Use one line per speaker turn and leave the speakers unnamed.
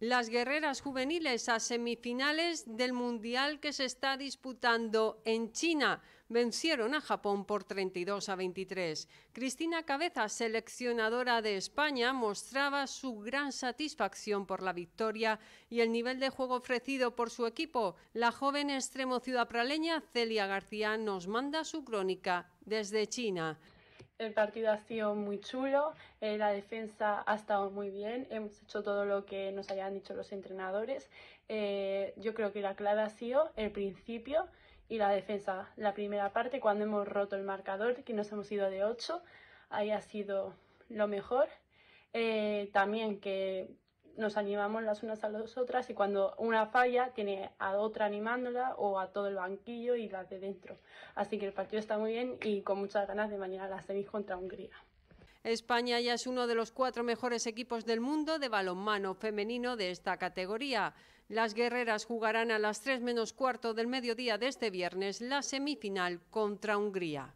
las guerreras juveniles a semifinales del Mundial que se está disputando en China. Vencieron a Japón por 32 a 23. Cristina Cabeza, seleccionadora de España, mostraba su gran satisfacción por la victoria y el nivel de juego ofrecido por su equipo. La joven extremo ciudad praleña Celia García nos manda su crónica desde China.
El partido ha sido muy chulo, eh, la defensa ha estado muy bien, hemos hecho todo lo que nos hayan dicho los entrenadores. Eh, yo creo que la clave ha sido el principio y la defensa. La primera parte, cuando hemos roto el marcador, que nos hemos ido de 8, ahí ha sido lo mejor. Eh, también que nos animamos las unas a las otras y cuando una falla tiene a otra animándola o a todo el banquillo y las de dentro. Así que el partido está muy bien y con muchas ganas de mañana la semis
contra Hungría. España ya es uno de los cuatro mejores equipos del mundo de balonmano femenino de esta categoría. Las guerreras jugarán a las 3 menos cuarto del mediodía de este viernes la semifinal contra Hungría.